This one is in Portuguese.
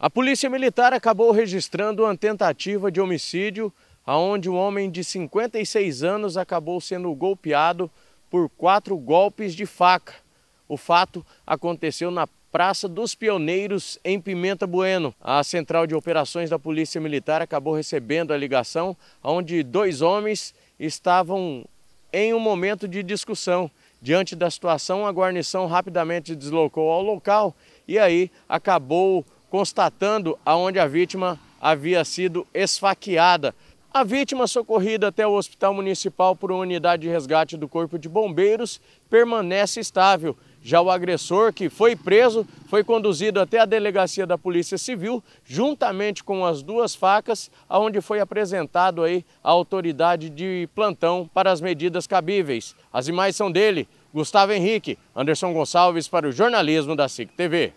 A polícia militar acabou registrando uma tentativa de homicídio, aonde um homem de 56 anos acabou sendo golpeado por quatro golpes de faca. O fato aconteceu na Praça dos Pioneiros, em Pimenta Bueno. A Central de Operações da Polícia Militar acabou recebendo a ligação, onde dois homens estavam em um momento de discussão. Diante da situação, a guarnição rapidamente deslocou ao local e aí acabou constatando aonde a vítima havia sido esfaqueada. A vítima, socorrida até o Hospital Municipal por uma unidade de resgate do Corpo de Bombeiros, permanece estável. Já o agressor, que foi preso, foi conduzido até a delegacia da Polícia Civil, juntamente com as duas facas, onde foi apresentado aí à autoridade de plantão para as medidas cabíveis. As imagens são dele, Gustavo Henrique, Anderson Gonçalves para o jornalismo da SIC TV.